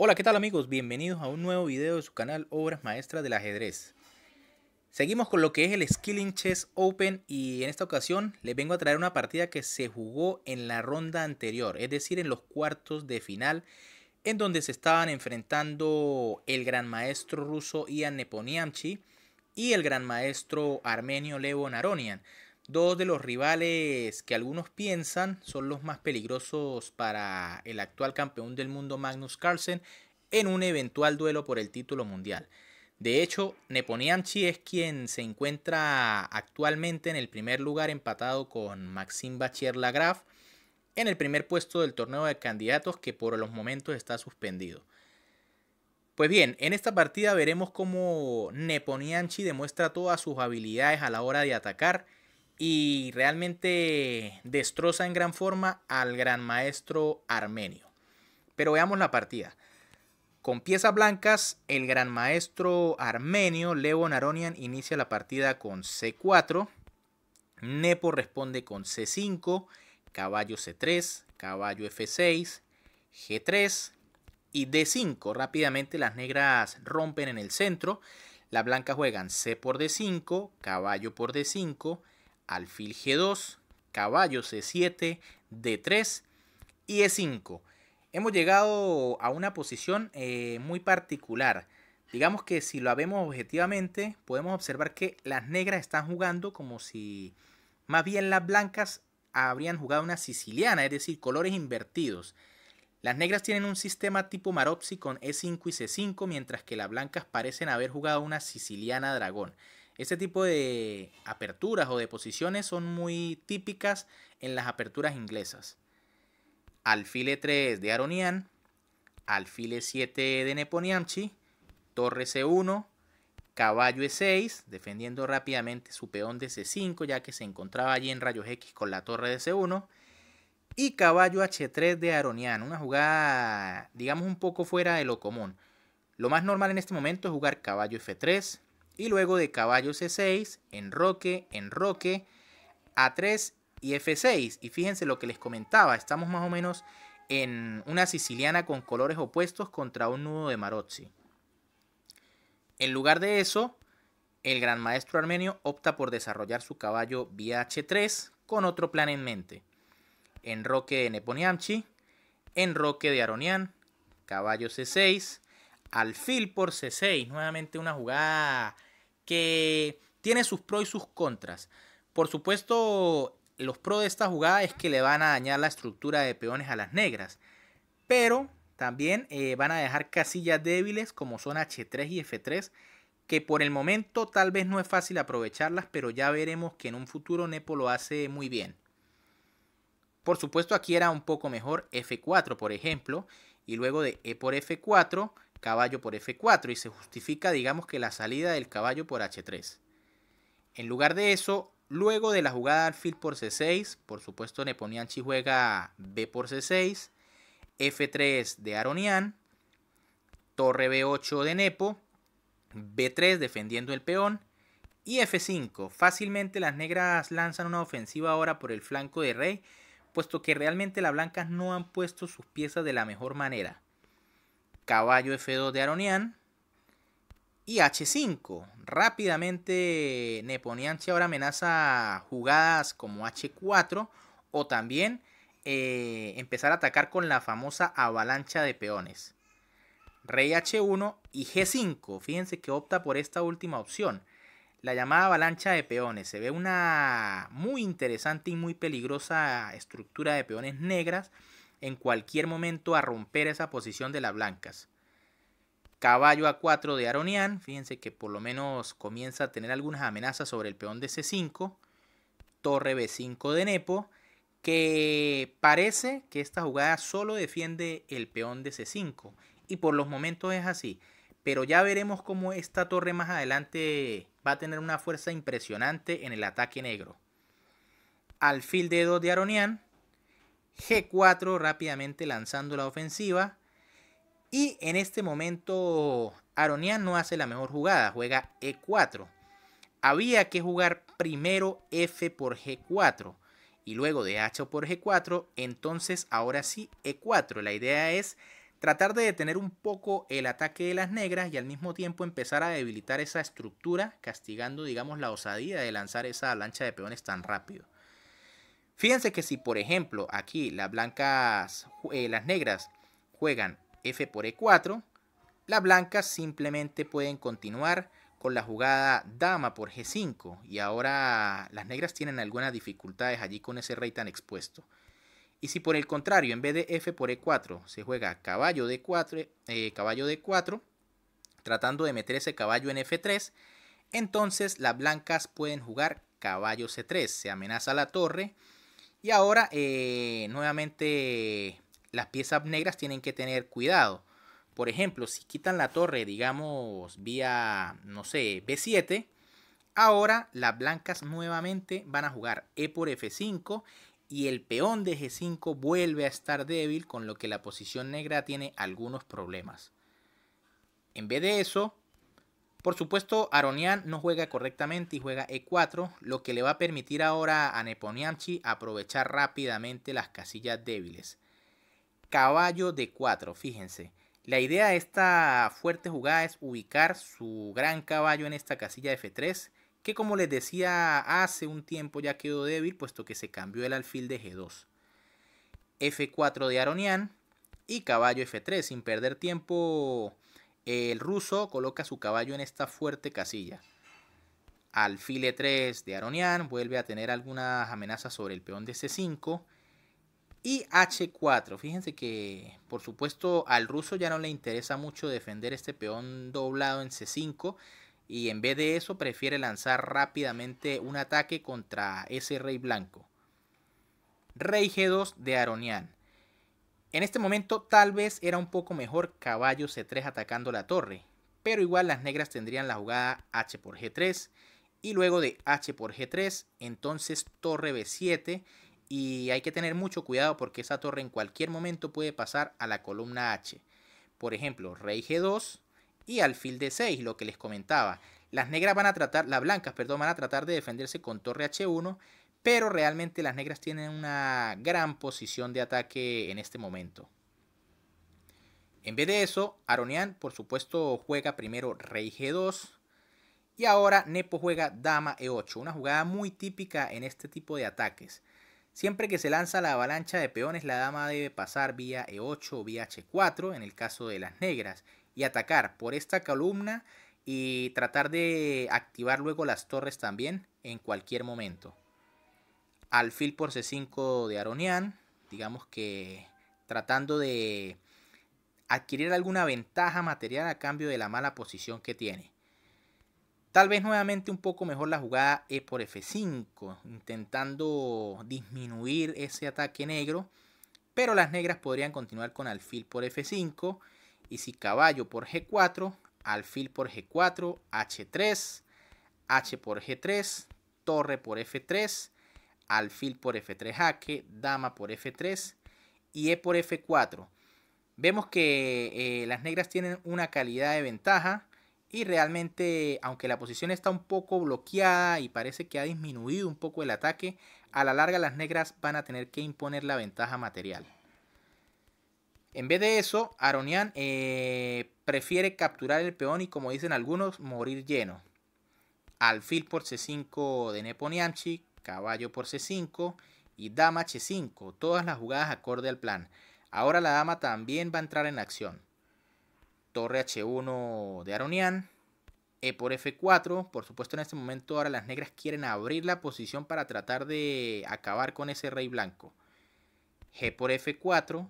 Hola, ¿qué tal amigos? Bienvenidos a un nuevo video de su canal Obras Maestras del Ajedrez. Seguimos con lo que es el Skilling Chess Open y en esta ocasión les vengo a traer una partida que se jugó en la ronda anterior, es decir, en los cuartos de final, en donde se estaban enfrentando el gran maestro ruso Ian Neponiamchi y el gran maestro armenio Levo Naronian. Dos de los rivales que algunos piensan son los más peligrosos para el actual campeón del mundo Magnus Carlsen en un eventual duelo por el título mundial. De hecho, Neponianchi es quien se encuentra actualmente en el primer lugar empatado con Maxime Bachier Lagrave en el primer puesto del torneo de candidatos que por los momentos está suspendido. Pues bien, en esta partida veremos cómo Neponianchi demuestra todas sus habilidades a la hora de atacar y realmente destroza en gran forma al gran maestro armenio. Pero veamos la partida. Con piezas blancas, el gran maestro armenio Levo Naronian inicia la partida con C4, Nepo responde con C5, caballo C3, caballo F6, G3 y D5. Rápidamente las negras rompen en el centro, las blancas juegan C por D5, caballo por D5, alfil G2, caballo C7, D3 y E5. Hemos llegado a una posición eh, muy particular. Digamos que si lo vemos objetivamente, podemos observar que las negras están jugando como si más bien las blancas habrían jugado una siciliana, es decir, colores invertidos. Las negras tienen un sistema tipo Maropsi con E5 y C5, mientras que las blancas parecen haber jugado una siciliana dragón. Este tipo de aperturas o de posiciones son muy típicas en las aperturas inglesas. Alfile 3 de Aronian, alfile 7 de Neponiamchi, torre C1, caballo E6, defendiendo rápidamente su peón de C5 ya que se encontraba allí en rayos X con la torre de C1 y caballo H3 de Aronian, una jugada digamos un poco fuera de lo común. Lo más normal en este momento es jugar caballo F3, y luego de caballo C6, enroque, enroque, A3 y F6. Y fíjense lo que les comentaba, estamos más o menos en una siciliana con colores opuestos contra un nudo de Marozzi. En lugar de eso, el gran maestro armenio opta por desarrollar su caballo vía 3 con otro plan en mente. Enroque de Neponiamchi, enroque de Aronian, caballo C6, alfil por C6, nuevamente una jugada que tiene sus pros y sus contras. Por supuesto, los pros de esta jugada es que le van a dañar la estructura de peones a las negras, pero también eh, van a dejar casillas débiles como son H3 y F3, que por el momento tal vez no es fácil aprovecharlas, pero ya veremos que en un futuro Nepo lo hace muy bien. Por supuesto aquí era un poco mejor F4 por ejemplo, y luego de E por F4 caballo por F4 y se justifica, digamos, que la salida del caballo por H3. En lugar de eso, luego de la jugada alfil por C6, por supuesto Neponianchi juega B por C6, F3 de Aronian, torre B8 de Nepo, B3 defendiendo el peón y F5. Fácilmente las negras lanzan una ofensiva ahora por el flanco de rey, puesto que realmente las blancas no han puesto sus piezas de la mejor manera caballo F2 de Aronian y H5. Rápidamente Neponianche ahora amenaza jugadas como H4 o también eh, empezar a atacar con la famosa avalancha de peones. Rey H1 y G5. Fíjense que opta por esta última opción. La llamada avalancha de peones. Se ve una muy interesante y muy peligrosa estructura de peones negras en cualquier momento a romper esa posición de las blancas. Caballo a 4 de Aronian, fíjense que por lo menos comienza a tener algunas amenazas sobre el peón de C5. Torre B5 de Nepo, que parece que esta jugada solo defiende el peón de C5. Y por los momentos es así. Pero ya veremos cómo esta torre más adelante va a tener una fuerza impresionante en el ataque negro. Alfil de 2 de Aronian, G4 rápidamente lanzando la ofensiva. Y en este momento Aronian no hace la mejor jugada, juega E4. Había que jugar primero F por G4 y luego de H por G4, entonces ahora sí E4. La idea es tratar de detener un poco el ataque de las negras y al mismo tiempo empezar a debilitar esa estructura, castigando digamos la osadía de lanzar esa lancha de peones tan rápido. Fíjense que si por ejemplo aquí las blancas, eh, las negras juegan F por E4, las blancas simplemente pueden continuar con la jugada dama por G5 y ahora las negras tienen algunas dificultades allí con ese rey tan expuesto. Y si por el contrario, en vez de F por E4, se juega caballo D4, eh, caballo D4 tratando de meter ese caballo en F3, entonces las blancas pueden jugar caballo C3, se amenaza la torre y ahora, eh, nuevamente, las piezas negras tienen que tener cuidado. Por ejemplo, si quitan la torre, digamos, vía, no sé, B7, ahora las blancas nuevamente van a jugar E por F5 y el peón de G5 vuelve a estar débil, con lo que la posición negra tiene algunos problemas. En vez de eso, por supuesto, Aronian no juega correctamente y juega E4, lo que le va a permitir ahora a Neponiamchi aprovechar rápidamente las casillas débiles. Caballo D4, fíjense. La idea de esta fuerte jugada es ubicar su gran caballo en esta casilla F3, que como les decía hace un tiempo ya quedó débil puesto que se cambió el alfil de G2. F4 de Aronian y caballo F3, sin perder tiempo el ruso coloca su caballo en esta fuerte casilla. e 3 de Aronian vuelve a tener algunas amenazas sobre el peón de C5 y H4. Fíjense que, por supuesto, al ruso ya no le interesa mucho defender este peón doblado en C5 y en vez de eso prefiere lanzar rápidamente un ataque contra ese rey blanco. Rey G2 de Aronian. En este momento tal vez era un poco mejor caballo C3 atacando la torre, pero igual las negras tendrían la jugada H por G3 y luego de H por G3 entonces torre B7 y hay que tener mucho cuidado porque esa torre en cualquier momento puede pasar a la columna H. Por ejemplo, rey G2 y alfil D6, lo que les comentaba. Las negras van a tratar, las blancas, perdón, van a tratar de defenderse con torre H1 pero realmente las negras tienen una gran posición de ataque en este momento. En vez de eso, Aronian por supuesto juega primero rey g2 y ahora Nepo juega dama e8, una jugada muy típica en este tipo de ataques. Siempre que se lanza la avalancha de peones, la dama debe pasar vía e8 o vía h4 en el caso de las negras y atacar por esta columna y tratar de activar luego las torres también en cualquier momento alfil por c5 de Aronian, digamos que tratando de adquirir alguna ventaja material a cambio de la mala posición que tiene. Tal vez nuevamente un poco mejor la jugada E por F5, intentando disminuir ese ataque negro, pero las negras podrían continuar con alfil por F5 y si caballo por G4, alfil por G4, H3, H por G3, torre por F3, alfil por f3 jaque, dama por f3 y e por f4. Vemos que eh, las negras tienen una calidad de ventaja y realmente, aunque la posición está un poco bloqueada y parece que ha disminuido un poco el ataque, a la larga las negras van a tener que imponer la ventaja material. En vez de eso, Aronian eh, prefiere capturar el peón y como dicen algunos, morir lleno. Alfil por C5 de Neponianchi, caballo por c5 y dama h5, todas las jugadas acorde al plan. Ahora la dama también va a entrar en acción. Torre h1 de Aronian, e por f4, por supuesto en este momento ahora las negras quieren abrir la posición para tratar de acabar con ese rey blanco. g por f4,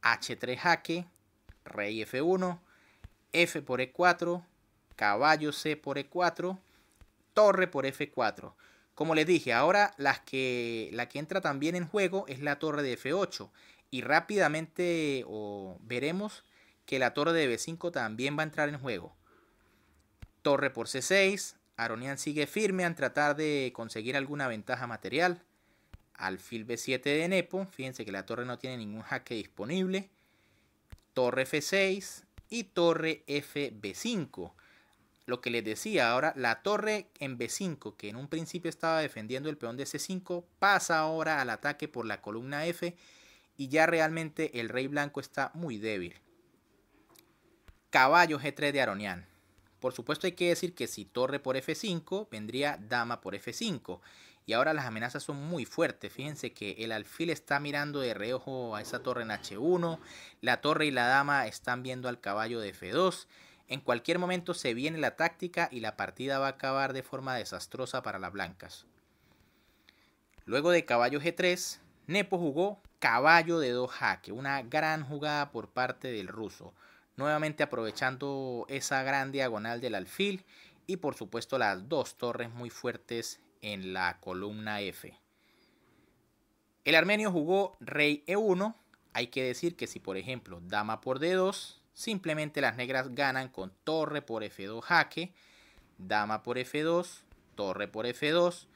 h3 jaque, rey f1, f por e4, caballo c por e4, torre por f4. Como les dije, ahora la que entra también en juego es la torre de F8. Y rápidamente veremos que la torre de B5 también va a entrar en juego. Torre por C6. Aronian sigue firme en tratar de conseguir alguna ventaja material. Alfil B7 de Nepo. Fíjense que la torre no tiene ningún jaque disponible. Torre F6 y torre FB5 lo que les decía ahora, la torre en B5, que en un principio estaba defendiendo el peón de C5, pasa ahora al ataque por la columna F y ya realmente el rey blanco está muy débil. Caballo G3 de Aronian. Por supuesto hay que decir que si torre por F5, vendría dama por F5. Y ahora las amenazas son muy fuertes. Fíjense que el alfil está mirando de reojo a esa torre en H1. La torre y la dama están viendo al caballo de F2. En cualquier momento se viene la táctica y la partida va a acabar de forma desastrosa para las blancas. Luego de caballo G3, Nepo jugó caballo de 2 jaque, una gran jugada por parte del ruso, nuevamente aprovechando esa gran diagonal del alfil y por supuesto las dos torres muy fuertes en la columna F. El armenio jugó rey E1, hay que decir que si por ejemplo dama por D2, Simplemente las negras ganan con torre por F2 jaque, dama por F2, torre por F2,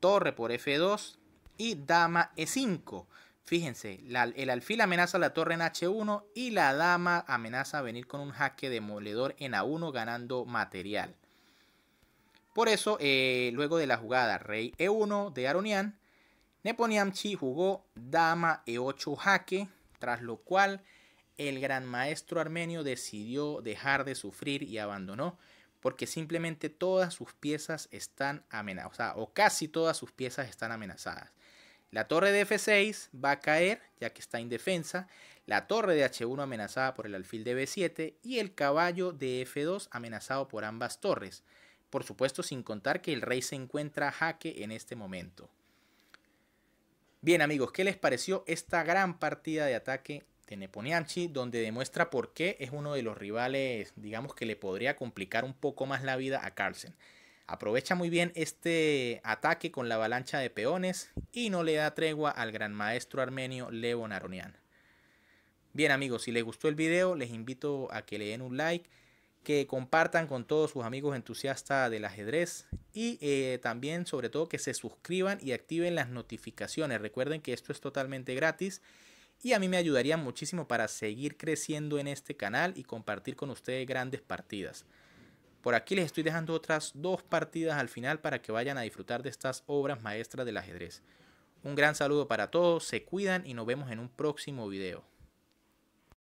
torre por F2 y dama E5. Fíjense, el alfil amenaza la torre en H1 y la dama amenaza venir con un jaque demoledor en A1 ganando material. Por eso, eh, luego de la jugada rey E1 de Aronian, Neponiamchi jugó dama E8 jaque, tras lo cual el gran maestro armenio decidió dejar de sufrir y abandonó porque simplemente todas sus piezas están amenazadas, o casi todas sus piezas están amenazadas. La torre de F6 va a caer, ya que está indefensa, la torre de H1 amenazada por el alfil de B7 y el caballo de F2 amenazado por ambas torres, por supuesto sin contar que el rey se encuentra a jaque en este momento. Bien amigos, ¿qué les pareció esta gran partida de ataque de Neponianchi, donde demuestra por qué es uno de los rivales, digamos que le podría complicar un poco más la vida a Carlsen. Aprovecha muy bien este ataque con la avalancha de peones y no le da tregua al gran maestro armenio Levo Naronian Bien amigos, si les gustó el video les invito a que le den un like, que compartan con todos sus amigos entusiastas del ajedrez y eh, también sobre todo que se suscriban y activen las notificaciones. Recuerden que esto es totalmente gratis y a mí me ayudaría muchísimo para seguir creciendo en este canal y compartir con ustedes grandes partidas. Por aquí les estoy dejando otras dos partidas al final para que vayan a disfrutar de estas obras maestras del ajedrez. Un gran saludo para todos, se cuidan y nos vemos en un próximo video.